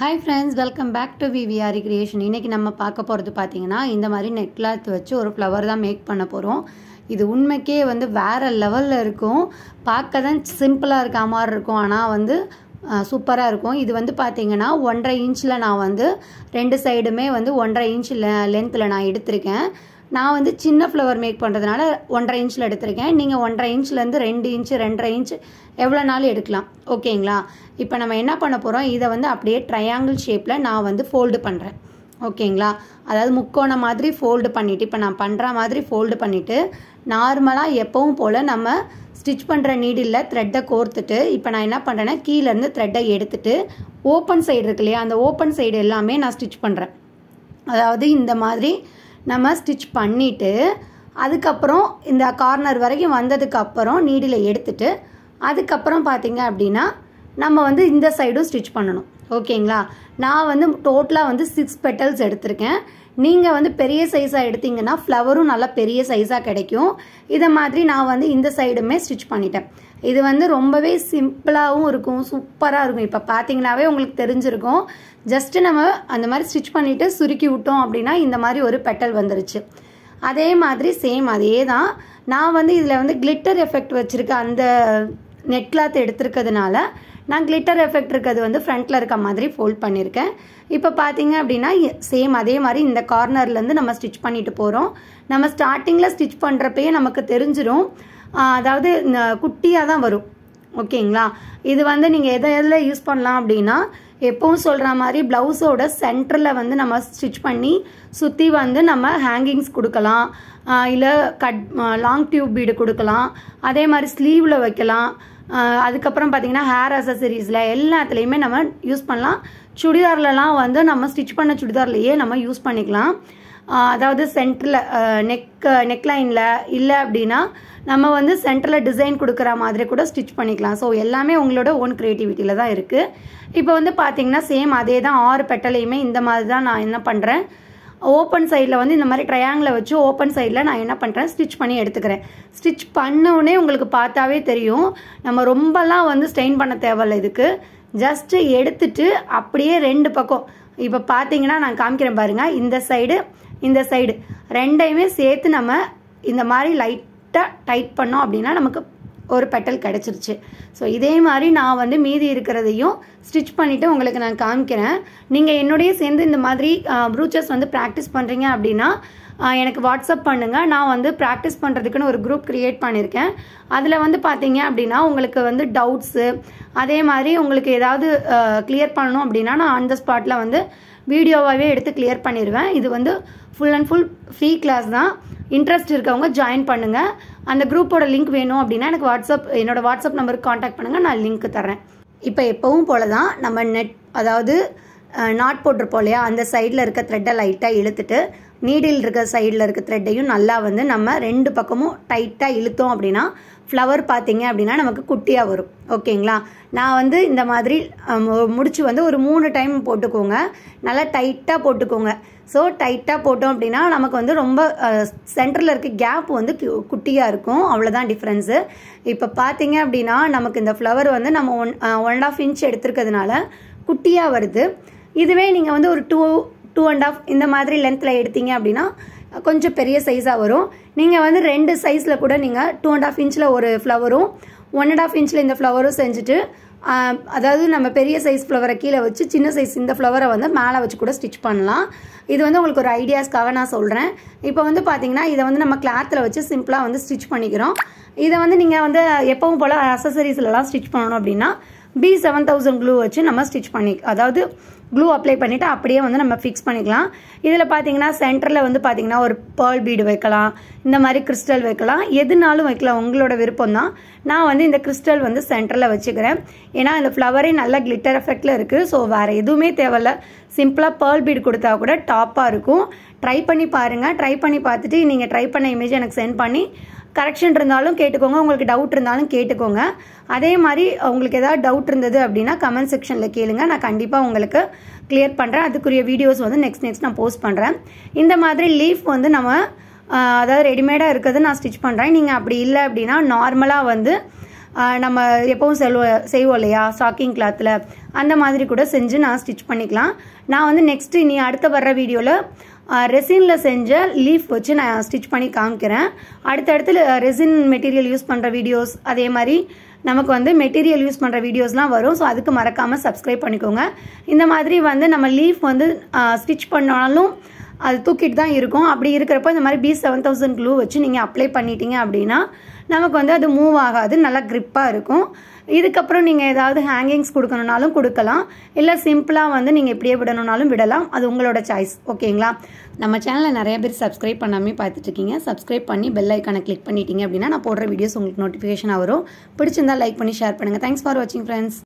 hi friends welcome back to விவிஆரி creation இன்றைக்கி நம்ம பார்க்க போகிறது பார்த்தீங்கன்னா இந்த மாதிரி நெட் கிளாத் வச்சு ஒரு ஃப்ளவர் தான் மேக் பண்ண போகிறோம் இது உண்மைக்கே வந்து வேறு லெவலில் இருக்கும் பார்க்க தான் சிம்பிளாக இருக்க மாதிரி இருக்கும் ஆனால் வந்து சூப்பராக இருக்கும் இது வந்து பார்த்திங்கன்னா ஒன்றரை இன்ச்சில் நான் வந்து ரெண்டு சைடுமே வந்து ஒன்றரை இன்ச் லென்த்தில் நான் எடுத்திருக்கேன் நான் வந்து சின்ன ஃப்ளவர் மேக் பண்ணுறதுனால ஒன்றரை இன்ச்சில் எடுத்திருக்கேன் நீங்கள் ஒன்றரை இன்ச்லேருந்து ரெண்டு இன்ச்சு ரெண்டரை இன்ச்சு எவ்வளோ நாள் எடுக்கலாம் ஓகேங்களா இப்போ நம்ம என்ன பண்ண போகிறோம் இதை வந்து அப்படியே ட்ரையாங்கிள் ஷேப்பில் நான் வந்து ஃபோல்டு பண்ணுறேன் ஓகேங்களா அதாவது முக்கோண மாதிரி ஃபோல்டு பண்ணிவிட்டு இப்போ நான் பண்ணுற மாதிரி ஃபோல்டு பண்ணிவிட்டு நார்மலாக எப்பவும் போல் நம்ம ஸ்டிச் பண்ணுற நீடில் த்ரெட்டை கோர்த்துட்டு இப்போ நான் என்ன பண்ணுறேன்னா கீழேருந்து த்ரெட்டை எடுத்துட்டு ஓப்பன் சைடு இருக்கு இல்லையா அந்த ஓப்பன் சைடு எல்லாமே நான் ஸ்டிச் பண்ணுறேன் அதாவது இந்த மாதிரி நம்ம ஸ்டிச் பண்ணிவிட்டு அதுக்கப்புறம் இந்த கார்னர் வரைக்கும் வந்ததுக்கப்புறம் நீடில் எடுத்துட்டு அதுக்கப்புறம் பார்த்திங்க அப்படின்னா நம்ம வந்து இந்த சைடும் ஸ்டிச் பண்ணணும் ஓகேங்களா நான் வந்து டோட்டலாக வந்து சிக்ஸ் பெட்டல்ஸ் எடுத்திருக்கேன் நீங்கள் வந்து பெரிய சைஸாக எடுத்தீங்கன்னா ஃப்ளவரும் நல்லா பெரிய சைஸாக கிடைக்கும் இதை மாதிரி நான் வந்து இந்த சைடுமே ஸ்டிச் பண்ணிட்டேன் இது வந்து ரொம்பவே சிம்பிளாகவும் இருக்கும் சூப்பராக இருக்கும் இப்போ பார்த்தீங்கன்னாவே உங்களுக்கு தெரிஞ்சிருக்கும் ஜஸ்ட்டு நம்ம அந்த மாதிரி ஸ்டிச் பண்ணிவிட்டு சுருக்கி விட்டோம் அப்படின்னா இந்த மாதிரி ஒரு பெட்டல் வந்துருச்சு அதே மாதிரி சேம் அதே தான் நான் வந்து இதில் வந்து கிளிட்டர் எஃபெக்ட் வச்சுருக்க அந்த நெட் கிளாத் எடுத்திருக்கிறதுனால நான் கிளிட்டர் எஃபெக்ட் இருக்கிறது வந்து ஃப்ரண்ட்டில் இருக்க மாதிரி ஃபோல்ட் பண்ணியிருக்கேன் இப்போ பார்த்தீங்க அப்படின்னா சேம் அதே மாதிரி இந்த கார்னர்லேருந்து நம்ம ஸ்டிச் பண்ணிட்டு போகிறோம் நம்ம ஸ்டார்டிங்கில் ஸ்டிச் பண்ணுறப்பயே நமக்கு தெரிஞ்சிடும் அதாவது குட்டியாக தான் வரும் ஓகேங்களா இது வந்து நீங்கள் எதை எதில் யூஸ் பண்ணலாம் அப்படின்னா எப்பவும் சொல்கிற மாதிரி ப்ளவுஸோட சென்டரில் வந்து நம்ம ஸ்டிச் பண்ணி சுற்றி வந்து நம்ம ஹேங்கிங்ஸ் கொடுக்கலாம் இல்லை கட் லாங் டியூப் பீடு கொடுக்கலாம் அதே மாதிரி ஸ்லீவில் வைக்கலாம் அதுக்கப்புறம் பார்த்திங்கன்னா ஹேர் அசசரிஸில் எல்லாத்துலேயுமே நம்ம யூஸ் பண்ணலாம் சுடிதார்லலாம் வந்து நம்ம ஸ்டிச் பண்ண சுடிதார்லேயே நம்ம யூஸ் பண்ணிக்கலாம் அதாவது சென்டரில் நெக் நெக்லைனில் இல்லை அப்படின்னா நம்ம வந்து சென்டரில் டிசைன் கொடுக்குற மாதிரி கூட ஸ்டிச் பண்ணிக்கலாம் ஸோ எல்லாமே உங்களோட ஓன் க்ரியேட்டிவிட்டியில் தான் இருக்குது இப்போ வந்து பார்த்திங்கன்னா சேம் அதே தான் ஆறு பெட்டலையுமே இந்த மாதிரி தான் நான் என்ன பண்ணுறேன் ஓப்பன் சைடில் வந்து இந்த மாதிரி ட்ரையாங்கில் வச்சு ஓப்பன் சைடில் நான் என்ன பண்ணுறேன் ஸ்டிச் பண்ணி எடுத்துக்கிறேன் ஸ்டிச் பண்ணவுடனே உங்களுக்கு பார்த்தாவே தெரியும் நம்ம ரொம்பலாம் வந்து ஸ்டெயின் பண்ண தேவையில்லை இதுக்கு ஜஸ்ட்டு எடுத்துட்டு அப்படியே ரெண்டு பக்கம் இப்போ பார்த்தீங்கன்னா நான் காமிக்கிறேன் பாருங்கள் இந்த சைடு இந்த சைடு ரெண்டையுமே சேர்த்து நம்ம இந்த மாதிரி லைட்டாக டைட் பண்ணோம் அப்படின்னா நமக்கு ஒரு பெட்டல் கிடச்சிருச்சு ஸோ இதே மாதிரி நான் வந்து மீதி இருக்கிறதையும் ஸ்டிச் பண்ணிவிட்டு உங்களுக்கு நான் காமிக்கிறேன் நீங்கள் என்னுடைய சேர்ந்து இந்த மாதிரி ப்ரூச்சர்ஸ் வந்து ப்ராக்டிஸ் பண்ணுறீங்க அப்படின்னா எனக்கு வாட்ஸ்அப் பண்ணுங்கள் நான் வந்து ப்ராக்டிஸ் பண்ணுறதுக்குன்னு ஒரு குரூப் க்ரியேட் பண்ணியிருக்கேன் அதில் வந்து பார்த்தீங்க அப்படின்னா உங்களுக்கு வந்து டவுட்ஸு அதே மாதிரி உங்களுக்கு ஏதாவது கிளியர் பண்ணணும் அப்படின்னா நான் ஆன் த ஸ்பாட்டில் வந்து வீடியோவாகவே எடுத்து கிளியர் பண்ணிடுவேன் இது வந்து full and full free class தான் இன்ட்ரெஸ்ட் இருக்கவங்க ஜாயின் பண்ணுங்கள் அந்த குரூப்போட லிங்க் வேணும் அப்படின்னா எனக்கு வாட்ஸ்அப் என்னோடய வாட்ஸ்அப் நம்பருக்கு காண்டாக்ட் பண்ணுங்கள் நான் லிங்க் தரேன் இப்போ எப்போவும் போல தான் நம்ம நெட் அதாவது நாட் போட்டிருப்போம் இல்லையா அந்த சைடில் இருக்க த்ரெட்டை லைட்டாக இழுத்துட்டு நீடில் இருக்க சைடில் இருக்க த்ரெட்டையும் நல்லா வந்து நம்ம ரெண்டு பக்கமும் டைட்டாக இழுத்தோம் அப்படின்னா ஃப்ளவர் பார்த்தீங்க அப்படின்னா நமக்கு குட்டியாக வரும் ஓகேங்களா நான் வந்து இந்த மாதிரி முடிச்சு வந்து ஒரு மூணு டைம் போட்டுக்கோங்க நல்லா டைட்டாக போட்டுக்கோங்க ஸோ டைட்டாக போட்டோம் அப்படின்னா நமக்கு வந்து ரொம்ப சென்டரில் இருக்க கேப் வந்து குட்டியாக இருக்கும் அவ்வளோதான் டிஃப்ரென்ஸு இப்போ பார்த்தீங்க அப்படின்னா நமக்கு இந்த ஃப்ளவர் வந்து நம்ம one one and half inch எடுத்துருக்கிறதுனால குட்டியாக வருது இதுவே நீங்கள் வந்து ஒரு டூ டூ அண்ட் ஆஃப் இந்த மாதிரி லென்த்தில் எடுத்தீங்க அப்படின்னா கொஞ்சம் பெரிய சைஸாக வரும் நீங்கள் வந்து ரெண்டு சைஸில் கூட நீங்கள் டூ அண்ட் ஆஃப் இன்ச்சில் ஒரு ஃப்ளவரும் ஒன் அண்ட் ஆஃப் இன்ச்சில் இந்த ஃப்ளவரும் செஞ்சுட்டு அதாவது நம்ம பெரிய சைஸ் ஃப்ளவரை கீழே வச்சு சின்ன சைஸ் இந்த ஃப்ளவரை வந்து மேலே வச்சு கூட ஸ்டிச் பண்ணலாம் இது வந்து உங்களுக்கு ஒரு ஐடியாஸ்க்காக நான் சொல்கிறேன் இப்போ வந்து பார்த்தீங்கன்னா இதை வந்து நம்ம கிளாத்தில் வச்சு சிம்பிளாக வந்து ஸ்டிச் பண்ணிக்கிறோம் இதை வந்து நீங்கள் வந்து எப்பவும் போல் அசசரிஸ்லலாம் ஸ்டிச் பண்ணணும் அப்படின்னா பி செவன் தௌசண்ட் க்ளூ வச்சு நம்ம ஸ்டிச் பண்ணி அதாவது க்ளூ அப்ளை பண்ணிவிட்டு அப்படியே வந்து நம்ம ஃபிக்ஸ் பண்ணிக்கலாம் இதில் பார்த்தீங்கன்னா சென்டரில் வந்து பார்த்தீங்கன்னா ஒரு பேர்ல் பீடு வைக்கலாம் இந்த மாதிரி கிறிஸ்டல் வைக்கலாம் எதுனாலும் வைக்கலாம் உங்களோட விருப்பம் தான் நான் வந்து இந்த கிறிஸ்டல் வந்து சென்டரில் வச்சுக்கிறேன் ஏன்னா இந்த ஃப்ளவரே நல்லா கிளிட்டர் எஃபெக்டில் இருக்குது ஸோ வேறு எதுவுமே தேவையில்ல சிம்பிளாக பேர்ல் பீடு கொடுத்தா கூட டாப்பாக இருக்கும் ட்ரை பண்ணி பாருங்கள் ட்ரை பண்ணி பார்த்துட்டு நீங்கள் ட்ரை பண்ண இமேஜ் எனக்கு சென்ட் பண்ணி கரெக்ஷன் இருந்தாலும் கேட்டுக்கோங்க உங்களுக்கு டவுட் இருந்தாலும் கேட்டுக்கோங்க அதே மாதிரி உங்களுக்கு ஏதாவது டவுட் இருந்தது அப்படின்னா கமெண்ட் செக்ஷனில் கேளுங்க நான் கண்டிப்பாக உங்களுக்கு கிளியர் பண்ணுறேன் அதுக்குரிய வீடியோஸ் வந்து நெக்ஸ்ட் நெக்ஸ்ட் நான் போஸ்ட் பண்ணுறேன் இந்த மாதிரி லீஃப் வந்து நம்ம அதாவது ரெடிமேடாக இருக்கிறது நான் ஸ்டிச் பண்ணுறேன் நீங்கள் அப்படி இல்லை அப்படின்னா நார்மலாக வந்து நம்ம எப்பவும் செல்வோம் செய்வோம் இல்லையா ஸ்டாக்கிங் கிளாத்தில் அந்த மாதிரி கூட செஞ்சு நான் ஸ்டிச் பண்ணிக்கலாம் நான் வந்து நெக்ஸ்ட் இனி அடுத்த வர்ற வீடியோவில் ரெசினில் செஞ்ச லீஃப் வச்சு நான் ஸ்டிச் பண்ணி காமிக்கிறேன் அடுத்தடுத்து ரெசின் மெட்டீரியல் யூஸ் பண்ணுற வீடியோஸ் அதே மாதிரி நமக்கு வந்து மெட்டீரியல் யூஸ் பண்ணுற வீடியோஸ்லாம் வரும் ஸோ அதுக்கு மறக்காமல் சப்ஸ்கிரைப் பண்ணிக்கோங்க இந்த மாதிரி வந்து நம்ம லீஃப் வந்து ஸ்டிச் பண்ணாலும் அது தூக்கிட்டு தான் இருக்கும் அப்படி இருக்கிறப்போ இந்த மாதிரி பி செவன் தௌசண்ட் க்ளூ வச்சு நீங்கள் அப்ளை பண்ணிட்டீங்க அப்படின்னா நமக்கு வந்து அது மூவ் ஆகாது நல்லா க்ரிப்பாக இருக்கும் இதுக்கப்புறம் நீங்கள் ஏதாவது ஹேங்கிங்ஸ் கொடுக்கணுனாலும் கொடுக்கலாம் இல்லை சிம்பிளாக வந்து நீங்கள் இப்படியே விடணுனாலும் விடலாம் அது உங்களோட சாய்ஸ் ஓகேங்களா நம்ம சேனலில் நிறைய பேர் சப்ஸ்கிரைப் பண்ணாமே பார்த்துட்ருக்கீங்க சப்ஸ்கிரைப் பண்ணி பெல் ஐக்கானை கிளிக் பண்ணிட்டீங்க அப்படின்னா நான் போடுற வீடியோஸ் உங்களுக்கு நோட்டிஃபிகேஷனாக வரும் பிடிச்சிருந்தால் லைக் பண்ணி ஷேர் பண்ணுங்கள் தேங்க்ஸ் ஃபார் வாட்சிங் ஃப்ரெண்ட்ஸ்